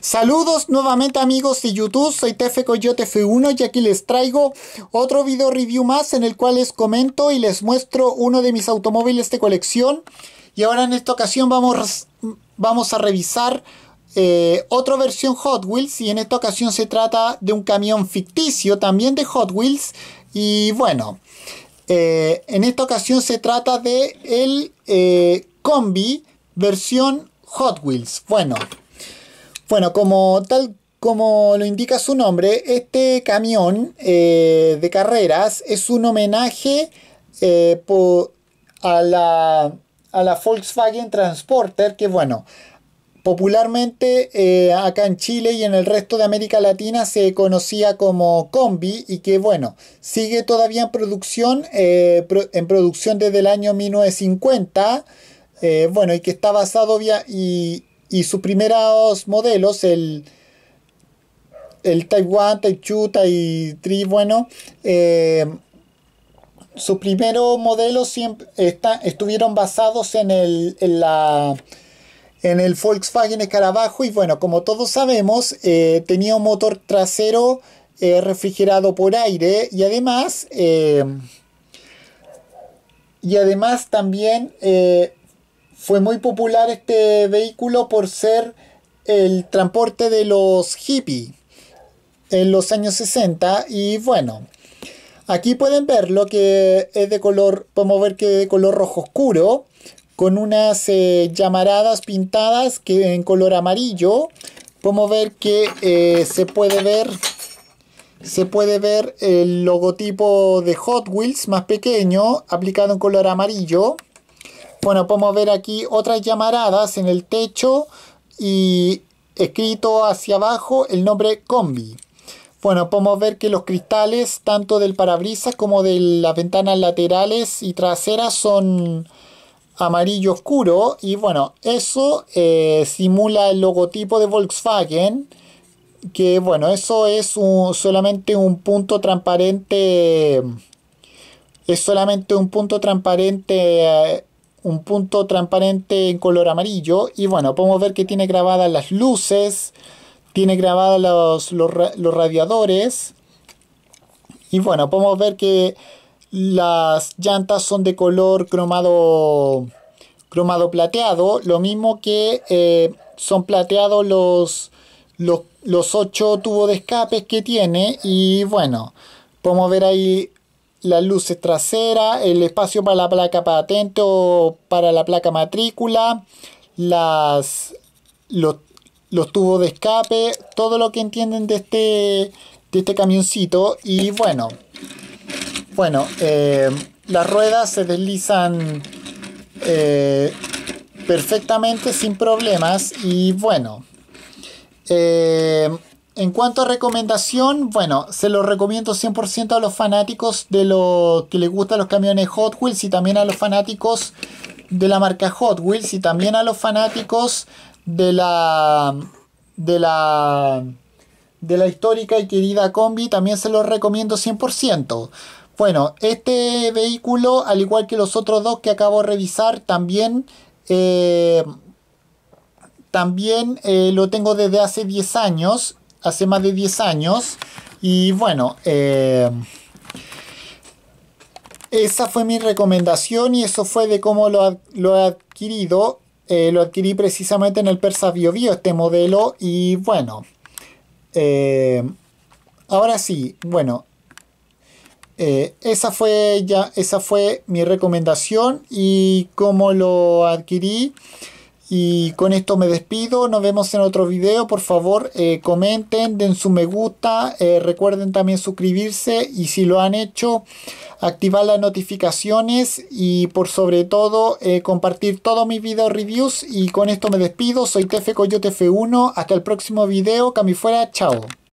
Saludos nuevamente amigos de YouTube, soy Tefe Coyote F1 y aquí les traigo otro video review más en el cual les comento y les muestro uno de mis automóviles de colección. Y ahora en esta ocasión vamos, vamos a revisar eh, otra versión Hot Wheels y en esta ocasión se trata de un camión ficticio también de Hot Wheels y bueno, eh, en esta ocasión se trata de el eh, combi versión Hot Wheels. Bueno, bueno, como tal como lo indica su nombre, este camión eh, de carreras es un homenaje eh, a, la, Volkswagen Transporter, que bueno, popularmente eh, acá en Chile y en el resto de América Latina se conocía como Combi y que bueno, sigue todavía en producción, en producción desde el año 1950, bueno, y que está basado y sus primeros modelos, el, el Taiwan 1, Type bueno, eh, sus primeros modelos siempre estuvieron basados en el, la, en el Volkswagen Escarabajo y bueno, como todos sabemos, eh, tenía un motor trasero eh, refrigerado por aire y además, y además también fue muy popular este vehículo por ser el transporte de los hippies en los años 60 y bueno, aquí pueden ver lo que es de color, podemos ver que de color rojo oscuro con unas eh, llamaradas pintadas que en color amarillo. Podemos ver que eh, se puede ver se puede ver el logotipo de Hot Wheels más pequeño aplicado en color amarillo. Bueno, podemos ver aquí otras llamaradas en el techo y escrito hacia abajo el nombre combi. Bueno, podemos ver que los cristales tanto del parabrisas como de las ventanas laterales y traseras son amarillo oscuro y bueno, eso eh, simula el logotipo de Volkswagen que bueno, eso es solamente un punto transparente es solamente un punto transparente eh, un punto transparente en color amarillo y bueno, podemos ver que tiene grabadas las luces, tiene grabadas los, radiadores y bueno, podemos ver que las llantas son de color cromado cromado plateado, lo mismo que eh, son plateados los, los, los 8 tubos de escape que tiene y bueno, podemos ver ahí las luces traseras, el espacio para la placa patente o para la placa matrícula, las, los, tubos de escape, todo lo que entienden de este, de este camioncito. Y bueno, bueno eh, las ruedas se deslizan eh, perfectamente sin problemas y bueno. Eh, en cuanto a recomendación, bueno, se lo recomiendo 100% a los fanáticos de lo que les gustan los camiones Hot Wheels y también a los fanáticos de la marca Hot Wheels y también a los fanáticos de la de la de la histórica y querida combi, también se los recomiendo 100%. Bueno, este vehículo, al igual que los otros dos que acabo de revisar, también, eh, también eh, lo tengo desde hace 10 años hace más de 10 años. Y bueno, eh, esa fue mi recomendación y eso fue de cómo lo, he adquirido. Eh, lo adquirí precisamente en el Persa Bio, Bio este modelo y bueno. Eh, ahora sí, bueno. esa, fue ya, esa fue mi recomendación y cómo lo adquirí. Y con esto me despido, nos vemos en otro video, por favor eh, comenten, den su me gusta, eh, recuerden también suscribirse y si lo han hecho, activar las notificaciones y por sobre todo eh, compartir todos mis video reviews y con esto me despido, soy TF Coyote F1, hasta el próximo video, Cami fuera, chao.